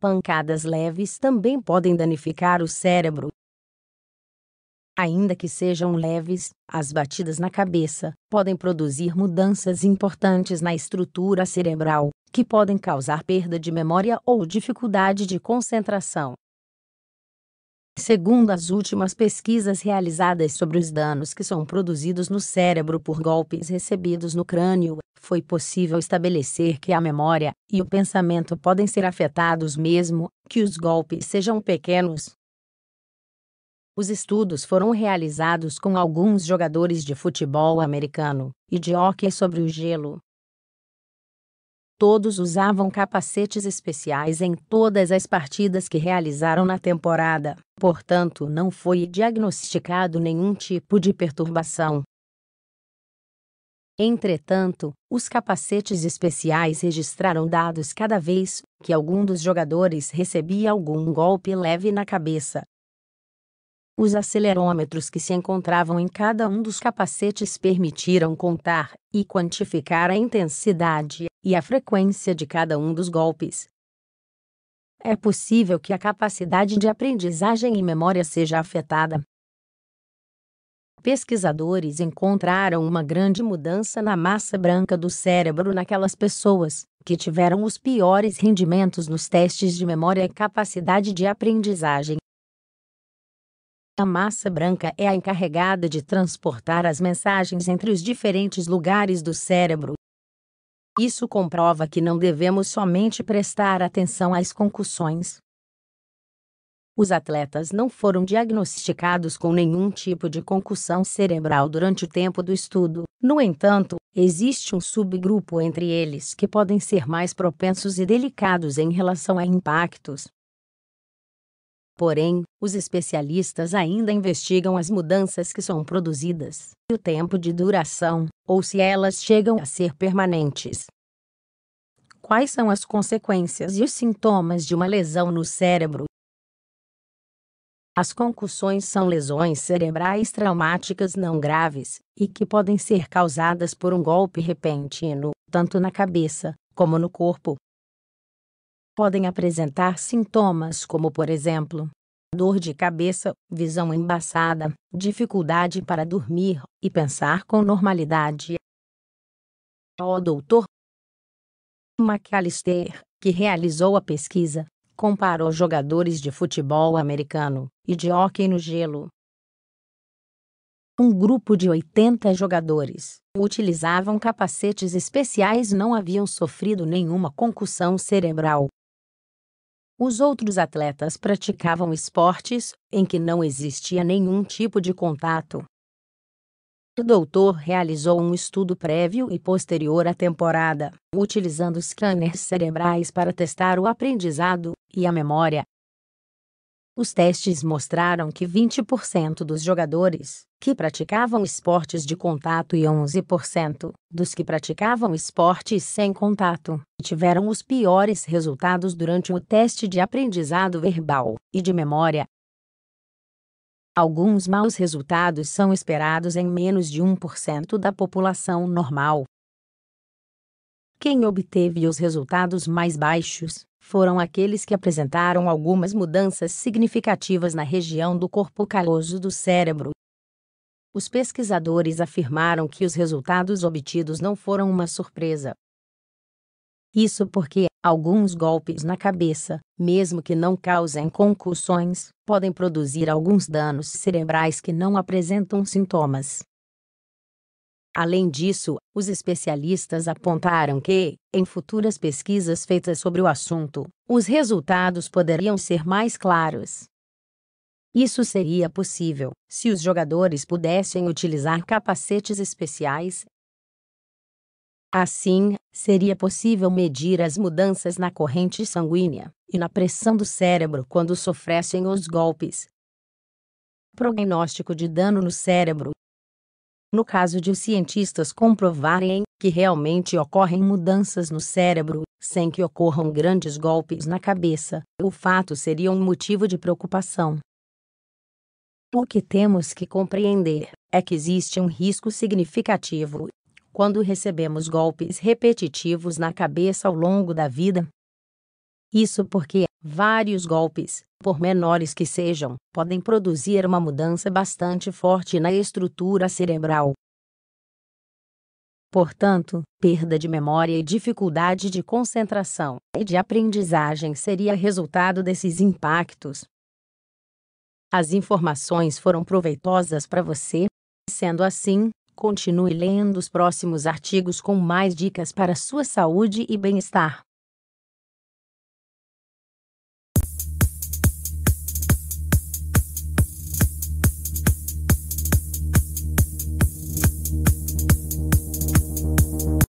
Pancadas leves também podem danificar o cérebro. Ainda que sejam leves, as batidas na cabeça podem produzir mudanças importantes na estrutura cerebral, que podem causar perda de memória ou dificuldade de concentração. Segundo as últimas pesquisas realizadas sobre os danos que são produzidos no cérebro por golpes recebidos no crânio, foi possível estabelecer que a memória e o pensamento podem ser afetados mesmo que os golpes sejam pequenos. Os estudos foram realizados com alguns jogadores de futebol americano e de hóquei sobre o gelo, Todos usavam capacetes especiais em todas as partidas que realizaram na temporada, portanto, não foi diagnosticado nenhum tipo de perturbação. Entretanto, os capacetes especiais registraram dados cada vez que algum dos jogadores recebia algum golpe leve na cabeça. Os acelerômetros que se encontravam em cada um dos capacetes permitiram contar e quantificar a intensidade e a frequência de cada um dos golpes. É possível que a capacidade de aprendizagem e memória seja afetada. Pesquisadores encontraram uma grande mudança na massa branca do cérebro naquelas pessoas que tiveram os piores rendimentos nos testes de memória e capacidade de aprendizagem. A massa branca é a encarregada de transportar as mensagens entre os diferentes lugares do cérebro isso comprova que não devemos somente prestar atenção às concussões. Os atletas não foram diagnosticados com nenhum tipo de concussão cerebral durante o tempo do estudo. No entanto, existe um subgrupo entre eles que podem ser mais propensos e delicados em relação a impactos, Porém, os especialistas ainda investigam as mudanças que são produzidas, e o tempo de duração, ou se elas chegam a ser permanentes. Quais são as consequências e os sintomas de uma lesão no cérebro? As concussões são lesões cerebrais traumáticas não graves e que podem ser causadas por um golpe repentino, tanto na cabeça como no corpo, podem apresentar sintomas como, por exemplo, dor de cabeça, visão embaçada, dificuldade para dormir e pensar com normalidade. O Dr. McAllister, que realizou a pesquisa, comparou jogadores de futebol americano e de hóquei no gelo. Um grupo de 80 jogadores utilizavam capacetes especiais e não haviam sofrido nenhuma concussão cerebral. Os outros atletas praticavam esportes em que não existia nenhum tipo de contato. O doutor realizou um estudo prévio e posterior à temporada, utilizando scanners cerebrais para testar o aprendizado e a memória, os testes mostraram que 20% dos jogadores que praticavam esportes de contato e 11% dos que praticavam esportes sem contato tiveram os piores resultados durante o teste de aprendizado verbal e de memória. Alguns maus resultados são esperados em menos de 1% da população normal. Quem obteve os resultados mais baixos foram aqueles que apresentaram algumas mudanças significativas na região do corpo caloso do cérebro. Os pesquisadores afirmaram que os resultados obtidos não foram uma surpresa. Isso porque alguns golpes na cabeça, mesmo que não causem concussões, podem produzir alguns danos cerebrais que não apresentam sintomas, Além disso, os especialistas apontaram que, em futuras pesquisas feitas sobre o assunto, os resultados poderiam ser mais claros. Isso seria possível se os jogadores pudessem utilizar capacetes especiais. Assim, seria possível medir as mudanças na corrente sanguínea e na pressão do cérebro quando sofressem os golpes. Prognóstico de dano no cérebro no caso de os cientistas comprovarem que realmente ocorrem mudanças no cérebro, sem que ocorram grandes golpes na cabeça, o fato seria um motivo de preocupação. O que temos que compreender é que existe um risco significativo quando recebemos golpes repetitivos na cabeça ao longo da vida. Isso porque Vários golpes, por menores que sejam, podem produzir uma mudança bastante forte na estrutura cerebral. Portanto, perda de memória e dificuldade de concentração e de aprendizagem seria resultado desses impactos. As informações foram proveitosas para você? Sendo assim, continue lendo os próximos artigos com mais dicas para sua saúde e bem-estar.